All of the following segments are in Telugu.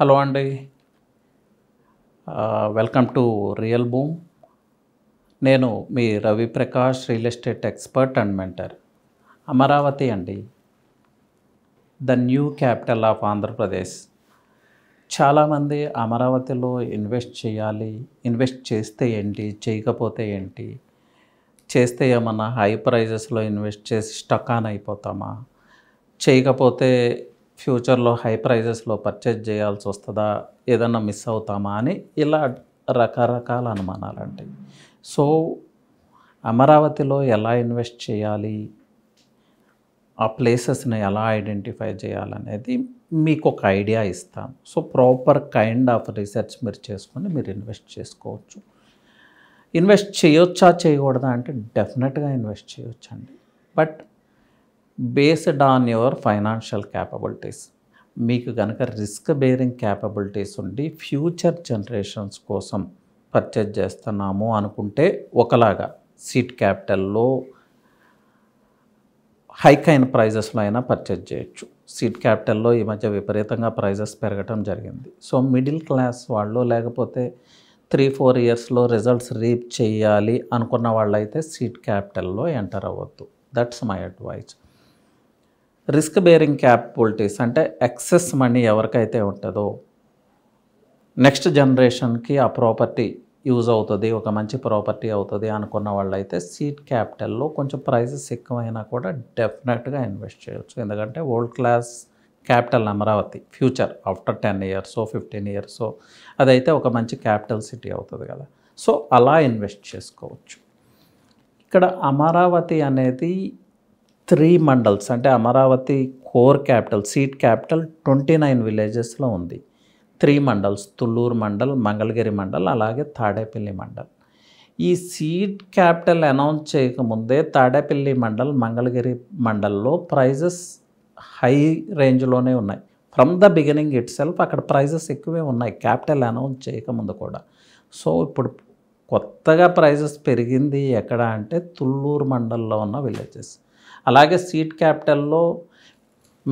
హలో అండి వెల్కమ్ టు రియల్ బూమ్ నేను మీ Ravi Prakash real estate expert and mentor Amaravati అండి the new capital of Andhra Pradesh చాలామంది అమరావతిలో ఇన్వెస్ట్ చేయాలి ఇన్వెస్ట్ చేస్తే ఏంటి చేయకపోతే ఏంటి చేస్తే ఏమన్నా హై ప్రైజెస్లో ఇన్వెస్ట్ చేసి స్టకాన్ అయిపోతామా చేయకపోతే ఫ్యూచర్లో హై ప్రైజెస్లో పర్చేజ్ చేయాల్సి వస్తుందా ఏదన్నా మిస్ అవుతామా అని ఇలా రకరకాల అనుమానాలండి సో అమరావతిలో ఎలా ఇన్వెస్ట్ చేయాలి ఆ ప్లేసెస్ని ఎలా ఐడెంటిఫై చేయాలనేది మీకు ఒక ఐడియా ఇస్తాను so proper kind of research మీరు చేసుకొని మీరు ఇన్వెస్ట్ చేసుకోవచ్చు ఇన్వెస్ట్ చేయొచ్చా చేయకూడదా అంటే డెఫినెట్గా ఇన్వెస్ట్ చేయొచ్చండి but based on your financial capabilities మీకు కనుక రిస్క్ బేరింగ్ క్యాపబిలిటీస్ ఉండి ఫ్యూచర్ జనరేషన్స్ కోసం పర్చేజ్ చేస్తున్నాము అనుకుంటే ఒకలాగా సీట్ క్యాపిటల్లో హైక్ అయిన ప్రైజెస్లో అయినా పర్చేజ్ చేయొచ్చు సీట్ క్యాపిటల్లో ఈ మధ్య విపరీతంగా ప్రైజెస్ పెరగటం జరిగింది సో మిడిల్ క్లాస్ వాళ్ళు లేకపోతే త్రీ ఫోర్ ఇయర్స్లో రిజల్ట్స్ రీప్ చేయాలి అనుకున్న వాళ్ళైతే సీట్ క్యాపిటల్లో ఎంటర్ అవ్వద్దు that's my advice risk bearing capabilities అంటే ఎక్సెస్ మనీ ఎవరికైతే ఉంటుందో నెక్స్ట్ జనరేషన్కి ఆ ప్రాపర్టీ యూజ్ అవుతుంది ఒక మంచి ప్రాపర్టీ అవుతుంది అనుకున్న వాళ్ళైతే సీట్ క్యాపిటల్లో కొంచెం ప్రైజెస్ ఎక్కువైనా కూడా డెఫినెట్గా ఇన్వెస్ట్ చేయొచ్చు ఎందుకంటే world class capital Amaravati future after ten years fifteen years అదైతే ఒక మంచి క్యాపిటల్ సిటీ అవుతుంది కదా సో అలా ఇన్వెస్ట్ చేసుకోవచ్చు ఇక్కడ అమరావతి అనేది త్రీ మండల్స్ అంటే Amaravati core capital seat capital twenty nine విలేజెస్లో ఉంది త్రీ మండల్స్ తుళ్ళూరు మండల్ మంగళగిరి మండల్ అలాగే తాడేపల్లి మండల్ ఈ సీట్ క్యాపిటల్ అనౌన్స్ చేయకముందే తాడేపల్లి మండల్ మంగళగిరి మండల్లో ప్రైజెస్ హై రేంజ్లోనే ఉన్నాయి from the beginning itself అక్కడ ప్రైజెస్ ఎక్కువే ఉన్నాయి క్యాపిటల్ అనౌన్స్ చేయకముందు కూడా సో ఇప్పుడు కొత్తగా ప్రైజెస్ పెరిగింది ఎక్కడ అంటే తుళ్ళూరు మండల్లో ఉన్న విలేజెస్ అలాగే సీట్ క్యాపిటల్లో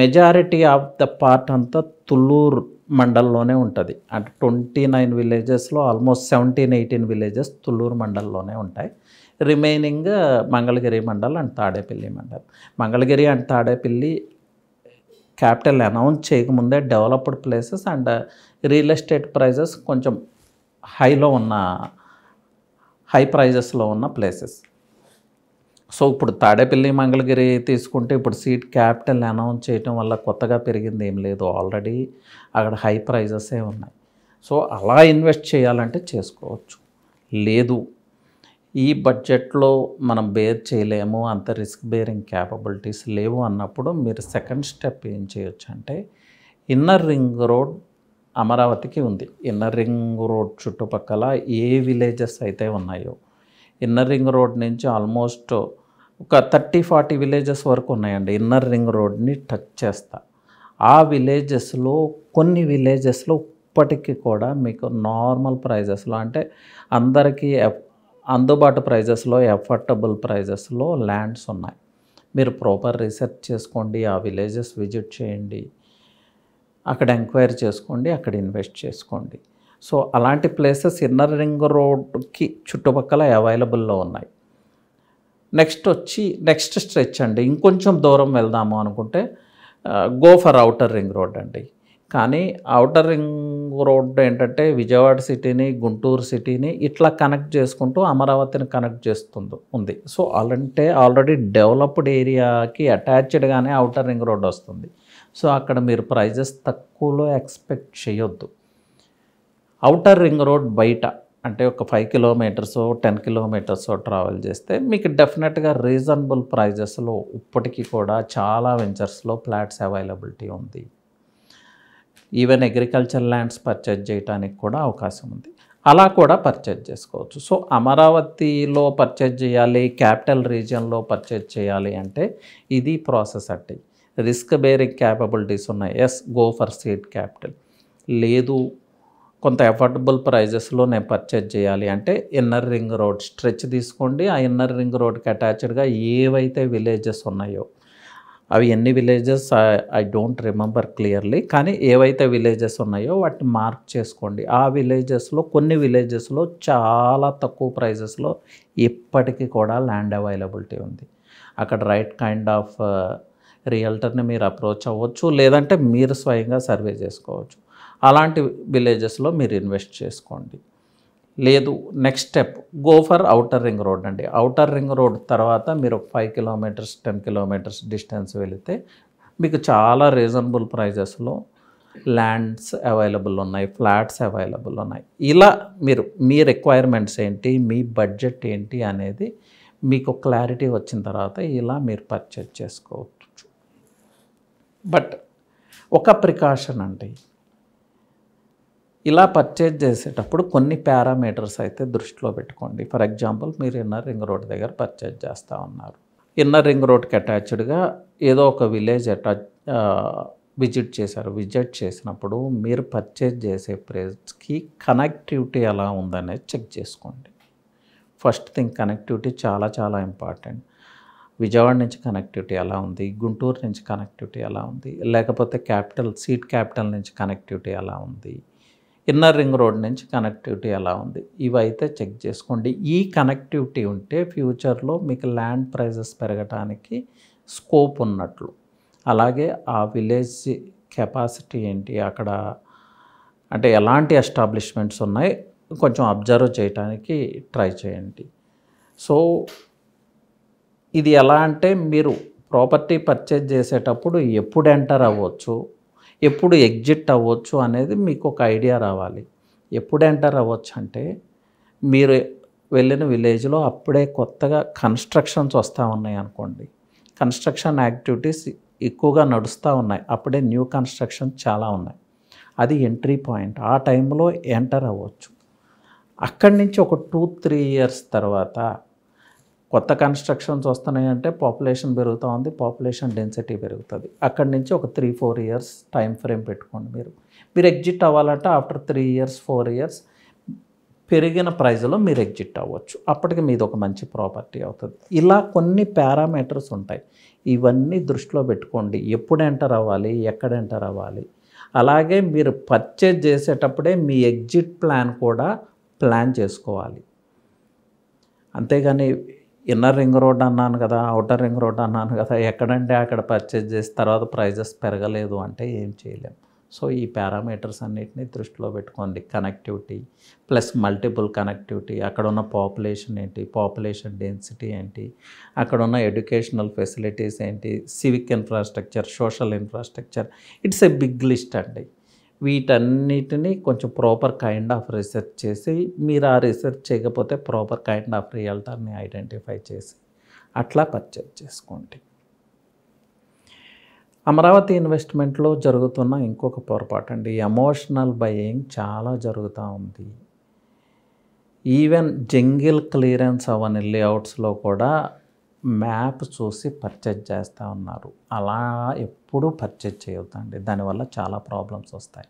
మెజారిటీ ఆఫ్ ద పార్ట్ అంతా తుళ్ళూరు మండల్లోనే ఉంటుంది అంటే ట్వంటీ నైన్ విలేజెస్లో almost seventeen eighteen villages Thullur మండల్లోనే ఉంటాయి remaining Mangalagiri mandal and Tadepalli mandal Mangalagiri and Tadepalli capital announce చేయకముందే developed places and real estate prices కొంచెం హైలో ఉన్న హై ప్రైజెస్లో ఉన్న ప్లేసెస్ సో ఇప్పుడు తాడేపల్లి మంగళగిరి తీసుకుంటే ఇప్పుడు సీట్ క్యాపిటల్ అనౌన్స్ చేయడం వల్ల కొత్తగా పెరిగింది ఏం లేదు ఆల్రెడీ అక్కడ హై ప్రైజెసే ఉన్నాయి సో అలా ఇన్వెస్ట్ చేయాలంటే చేసుకోవచ్చు లేదు ఈ బడ్జెట్లో మనం బేర్ చేయలేము అంత రిస్క్ బేరింగ్ క్యాపబిలిటీస్ లేవు అన్నప్పుడు మీరు సెకండ్ స్టెప్ ఏం చేయొచ్చు అంటే ఇన్నర్ రింగ్ రోడ్ అమరావతికి ఉంది ఇన్నర్ రింగ్ రోడ్ చుట్టుపక్కల ఏ విలేజెస్ అయితే ఉన్నాయో ఇన్నర్ రింగ్ రోడ్ నుంచి ఆల్మోస్ట్ ఒక థర్టీ ఫార్టీ విలేజెస్ వరకు ఉన్నాయండి ఇన్నర్ రింగ్ రోడ్ని టచ్ చేస్తా ఆ విలేజెస్లో కొన్ని విలేజెస్లో ఇప్పటికీ కూడా మీకు నార్మల్ ప్రైజెస్లో అంటే అందరికీ అందుబాటు ప్రైజెస్లో ఎఫర్టబుల్ ప్రైజెస్లో ల్యాండ్స్ ఉన్నాయి మీరు ప్రాపర్ రీసెర్చ్ చేసుకోండి ఆ విలేజెస్ విజిట్ చేయండి అక్కడ ఎంక్వైరీ చేసుకోండి అక్కడ ఇన్వెస్ట్ చేసుకోండి సో అలాంటి ప్లేసెస్ ఇన్నర్ రింగ్ రోడ్కి చుట్టుపక్కల అవైలబుల్లో ఉన్నాయి నెక్స్ట్ వచ్చి నెక్స్ట్ స్ట్రెచ్ అండి ఇంకొంచెం దూరం వెళ్దాము అనుకుంటే go for outer ring road అండి కానీ అవుటర్ రింగ్ రోడ్ ఏంటంటే విజయవాడ సిటీని గుంటూరు సిటీని ఇట్లా కనెక్ట్ చేసుకుంటూ అమరావతిని కనెక్ట్ చేస్తుంది ఉంది సో అలాంటే ఆల్రెడీ డెవలప్డ్ ఏరియాకి అటాచ్డ్గానే అవుటర్ రింగ్ రోడ్ వస్తుంది సో అక్కడ మీరు ప్రైజెస్ తక్కువలో ఎక్స్పెక్ట్ చేయొద్దు అవుటర్ రింగ్ రోడ్ బయట అంటే ఒక five kilometres ten kilometres travel చేస్తే మీకు డెఫినెట్గా రీజనబుల్ ప్రైజెస్లో ఇప్పటికీ కూడా చాలా వెంచర్స్లో ఫ్లాట్స్ అవైలబిలిటీ ఉంది ఈవెన్ అగ్రికల్చర్ ల్యాండ్స్ పర్చేజ్ చేయడానికి కూడా అవకాశం ఉంది అలా కూడా పర్చేజ్ చేసుకోవచ్చు సో అమరావతిలో పర్చేజ్ చేయాలి క్యాపిటల్ రీజియన్లో పర్చేజ్ చేయాలి అంటే ఇది ప్రాసెస్ అట్టి రిస్క్ బేరింగ్ క్యాపబిలిటీస్ ఉన్నాయి yes go for seed capital లేదు కొంత అఫోర్డబుల్ ప్రైజెస్లో నేను పర్చేజ్ చేయాలి అంటే ఇన్నర్ రింగ్ రోడ్ స్ట్రెచ్ తీసుకోండి ఆ ఇన్నర్ రింగ్ రోడ్కి అటాచ్డ్గా ఏవైతే విలేజెస్ ఉన్నాయో అవి ఎన్ని villages I don't remember clearly కానీ ఏవైతే విలేజెస్ ఉన్నాయో వాటిని మార్క్ చేసుకోండి ఆ విలేజెస్లో కొన్ని విలేజెస్లో చాలా తక్కువ ప్రైజెస్లో ఇప్పటికీ కూడా ల్యాండ్ అవైలబిలిటీ ఉంది అక్కడ రైట్ కైండ్ ఆఫ్ రియల్టర్ని మీరు అప్రోచ్ అవ్వచ్చు లేదంటే మీరు స్వయంగా సర్వే చేసుకోవచ్చు అలాంటి విలేజెస్లో మీరు ఇన్వెస్ట్ చేసుకోండి లేదు next step go for outer ring road అండి అవుటర్ రింగ్ రోడ్ తర్వాత మీరు five kilometres ten kilometres distance వెళితే మీకు చాలా రీజనబుల్ ప్రైజెస్లో ల్యాండ్స్ అవైలబుల్ ఉన్నాయి ఫ్లాట్స్ అవైలబుల్ ఉన్నాయి ఇలా మీరు మీ రిక్వైర్మెంట్స్ ఏంటి మీ బడ్జెట్ ఏంటి అనేది మీకు క్లారిటీ వచ్చిన తర్వాత ఇలా మీరు పర్చేజ్ చేసుకోవచ్చు బట్ ఒక ప్రికాషన్ అండి ఇలా పర్చేజ్ చేసేటప్పుడు కొన్ని పారామీటర్స్ అయితే దృష్టిలో పెట్టుకోండి ఫర్ ఎగ్జాంపుల్ మీరు ఇన్నర్ రింగ్ రోడ్ దగ్గర పర్చేజ్ చేస్తూ ఉన్నారు ఇన్నర్ రింగ్ రోడ్కి అటాచ్డ్గా ఏదో ఒక విలేజ్ అటాచ్ విజిట్ చేశారు విజిట్ చేసినప్పుడు మీరు పర్చేజ్ చేసే ప్లేస్కి కనెక్టివిటీ ఎలా ఉందనేది చెక్ చేసుకోండి ఫస్ట్ థింగ్ కనెక్టివిటీ చాలా చాలా ఇంపార్టెంట్ విజయవాడ నుంచి కనెక్టివిటీ ఎలా ఉంది గుంటూరు నుంచి కనెక్టివిటీ ఎలా ఉంది లేకపోతే క్యాపిటల్ సీట్ క్యాపిటల్ నుంచి కనెక్టివిటీ ఎలా ఉంది ఇన్నర్ రింగ్ రోడ్ నుంచి కనెక్టివిటీ ఎలా ఉంది ఇవైతే చెక్ చేసుకోండి ఈ కనెక్టివిటీ ఉంటే ఫ్యూచర్లో మీకు ల్యాండ్ ప్రైజెస్ పెరగటానికి స్కోప్ ఉన్నట్లు అలాగే ఆ విలేజ్ కెపాసిటీ ఏంటి అక్కడ అంటే ఎలాంటి ఎస్టాబ్లిష్మెంట్స్ ఉన్నాయి కొంచెం అబ్జర్వ్ చేయడానికి ట్రై చేయండి సో ఇది ఎలా అంటే మీరు ప్రాపర్టీ పర్చేజ్ చేసేటప్పుడు ఎప్పుడు ఎంటర్ అవ్వచ్చు ఎప్పుడు ఎగ్జిట్ అవ్వచ్చు అనేది మీకు ఒక ఐడియా రావాలి ఎప్పుడు ఎంటర్ అవ్వచ్చు అంటే మీరు వెళ్ళిన విలేజ్లో అప్పుడే కొత్తగా కన్స్ట్రక్షన్స్ వస్తూ ఉన్నాయి అనుకోండి కన్స్ట్రక్షన్ యాక్టివిటీస్ ఎక్కువగా నడుస్తూ ఉన్నాయి అప్పుడే న్యూ కన్స్ట్రక్షన్ చాలా ఉన్నాయి అది ఎంట్రీ పాయింట్ ఆ టైంలో ఎంటర్ అవ్వచ్చు అక్కడి నుంచి ఒక టూ త్రీ ఇయర్స్ తర్వాత కొత్త కన్స్ట్రక్షన్స్ వస్తున్నాయంటే పాపులేషన్ పెరుగుతూ ఉంది పాపులేషన్ డెన్సిటీ పెరుగుతుంది అక్కడి నుంచి ఒక three four years time frame పెట్టుకోండి మీరు మీరు ఎగ్జిట్ అవ్వాలంటే after three years four years పెరిగిన ప్రైజ్లో మీరు ఎగ్జిట్ అవ్వచ్చు అప్పటికి మీది ఒక మంచి ప్రాపర్టీ అవుతుంది ఇలా కొన్ని పారామీటర్స్ ఉంటాయి ఇవన్నీ దృష్టిలో పెట్టుకోండి ఎప్పుడు ఎంటర్ అవ్వాలి ఎక్కడ ఎంటర్ అవ్వాలి అలాగే మీరు పర్చేజ్ చేసేటప్పుడే మీ ఎగ్జిట్ ప్లాన్ కూడా ప్లాన్ చేసుకోవాలి అంతేగాని ఇన్నర్ రింగ్ రోడ్ అన్నాను కదా అవుటర్ రింగ్ రోడ్ అన్నాను కదా ఎక్కడంటే అక్కడ పర్చేజ్ చేసి తర్వాత ప్రైజెస్ పెరగలేదు అంటే ఏం చేయలేం సో ఈ పారామీటర్స్ అన్నిటిని దృష్టిలో పెట్టుకోండి కనెక్టివిటీ ప్లస్ మల్టిపుల్ కనెక్టివిటీ అక్కడ ఉన్న పాపులేషన్ ఏంటి పాపులేషన్ డెన్సిటీ ఏంటి అక్కడ ఉన్న ఎడ్యుకేషనల్ ఫెసిలిటీస్ ఏంటి civic infrastructure social infrastructure it's a big list అండి వీటన్నిటినీ కొంచెం ప్రాపర్ కైండ్ ఆఫ్ రీసెర్చ్ చేసి మీరు ఆ రీసెర్చ్ చేయకపోతే ప్రాపర్ కైండ్ ఆఫ్ రియల్టర్ని ఐడెంటిఫై చేసి అట్లా పర్చేజ్ చేసుకోండి అమరావతి ఇన్వెస్ట్మెంట్లో జరుగుతున్న ఇంకొక పొరపాటు అండి ఎమోషనల్ బయింగ్ చాలా జరుగుతూ ఉంది ఈవెన్ జంగిల్ క్లియరెన్స్ అవన్నీ లేఅవుట్స్లో కూడా మ్యాప్ చూసి పర్చేజ్ చేస్తూ ఉన్నారు అలా ఎప్పుడూ పర్చేజ్ చేయొద్దండి దానివల్ల చాలా ప్రాబ్లమ్స్ వస్తాయి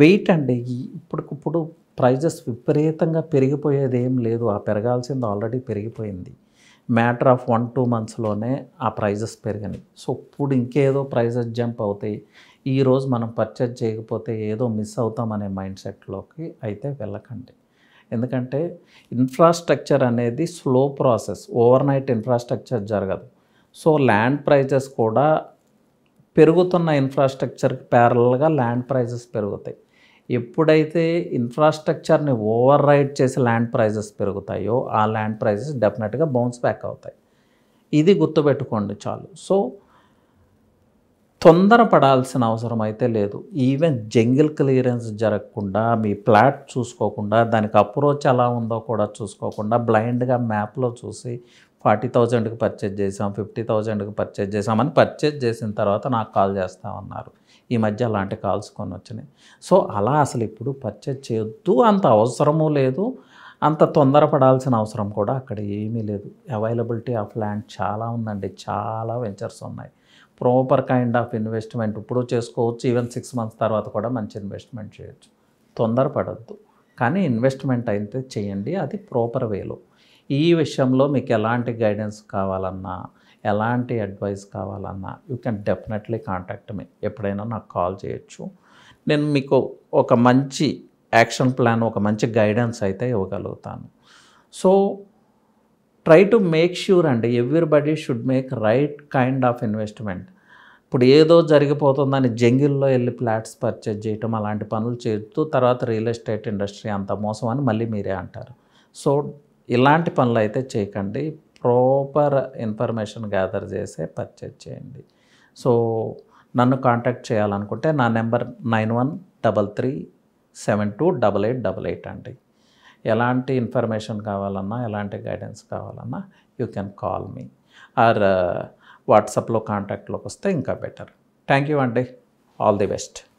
వెయిట్ అండి ఇప్పటికిప్పుడు ప్రైజెస్ విపరీతంగా పెరిగిపోయేది ఏం లేదు ఆ పెరగాల్సింది ఆల్రెడీ పెరిగిపోయింది మ్యాటర్ ఆఫ్ వన్ టూ మంత్స్లోనే ఆ ప్రైజెస్ పెరిగినాయి సో ఇప్పుడు ఇంకేదో ప్రైజెస్ జంప్ అవుతాయి ఈరోజు మనం పర్చేజ్ చేయకపోతే ఏదో మిస్ అవుతామనే మైండ్ సెట్లోకి అయితే వెళ్ళకండి ఎందుకంటే ఇన్ఫ్రాస్ట్రక్చర్ అనేది slow process overnight infrastructure జరగదు సో ల్యాండ్ ప్రైజెస్ కూడా పెరుగుతున్న ఇన్ఫ్రాస్ట్రక్చర్కి ప్యారల్గా ల్యాండ్ ప్రైజెస్ పెరుగుతాయి ఎప్పుడైతే ఇన్ఫ్రాస్ట్రక్చర్ని ఓవర్ రైడ్ చేసి ల్యాండ్ ప్రైజెస్ పెరుగుతాయో ఆ ల్యాండ్ ప్రైజెస్ డెఫినెట్గా బౌన్స్ బ్యాక్ అవుతాయి ఇది గుర్తుపెట్టుకోండి చాలు సో తొందరపడాల్సిన అవసరం అయితే లేదు ఈవెన్ జంగిల్ క్లియరెన్స్ జరగకుండా మీ ప్లాట్ చూసుకోకుండా దానికి అప్రోచ్ ఎలా ఉందో కూడా చూసుకోకుండా బ్లైండ్గా మ్యాప్లో చూసి ఫార్టీ థౌజండ్కి పర్చేజ్ చేసాం ఫిఫ్టీ థౌజండ్కి పర్చేజ్ చేసామని పర్చేజ్ చేసిన తర్వాత నాకు కాల్ చేస్తామన్నారు ఈ మధ్య అలాంటి కాల్స్ కొన్ని వచ్చినాయి సో అలా అసలు ఇప్పుడు పర్చేజ్ చేయొద్దు అంత అవసరము లేదు అంత తొందరపడాల్సిన అవసరం కూడా అక్కడ ఏమీ లేదు అవైలబిలిటీ ఆఫ్ ల్యాండ్ చాలా ఉందండి చాలా వెంచర్స్ ఉన్నాయి ప్రాపర్ కైండ్ ఆఫ్ ఇన్వెస్ట్మెంట్ ఇప్పుడు చేసుకోవచ్చు ఈవెన్ సిక్స్ మంత్స్ తర్వాత కూడా మంచి ఇన్వెస్ట్మెంట్ చేయొచ్చు తొందరపడద్దు కానీ ఇన్వెస్ట్మెంట్ అయితే చేయండి అది ప్రాపర్ వేలో ఈ విషయంలో మీకు ఎలాంటి గైడెన్స్ కావాలన్నా ఎలాంటి అడ్వైస్ కావాలన్నా you can definitely contact me ఎప్పుడైనా నాకు కాల్ చేయొచ్చు నేను మీకు ఒక మంచి యాక్షన్ ప్లాన్ ఒక మంచి గైడెన్స్ అయితే ఇవ్వగలుగుతాను so try to make sure అండి everybody should make right kind of investment ఇప్పుడు ఏదో జరిగిపోతుందని జంగిల్లో వెళ్ళి ఫ్లాట్స్ పర్చేజ్ చేయటం అలాంటి పనులు చేస్తూ తర్వాత రియల్ ఎస్టేట్ ఇండస్ట్రీ అంత మోసం అని మళ్ళీ మీరే అంటారు సో ఇలాంటి పనులు అయితే చేయకండి ప్రాపర్ ఇన్ఫర్మేషన్ గ్యాదర్ చేసే పర్చేజ్ చేయండి సో నన్ను కాంటాక్ట్ చేయాలనుకుంటే నా number nine one double three seven two double eight double eight అండి ఎలాంటి ఇన్ఫర్మేషన్ కావాలన్నా ఎలాంటి గైడెన్స్ కావాలన్నా you can call me or వాట్సాప్లో కాంటాక్ట్లోకి వస్తే ఇంకా బెటర్ థ్యాంక్ యూ అండి ఆల్ ది బెస్ట్